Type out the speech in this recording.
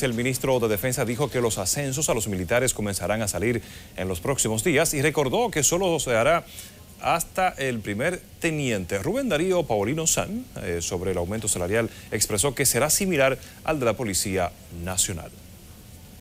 El ministro de Defensa dijo que los ascensos a los militares comenzarán a salir en los próximos días y recordó que solo se hará hasta el primer teniente. Rubén Darío Paulino San, eh, sobre el aumento salarial, expresó que será similar al de la Policía Nacional.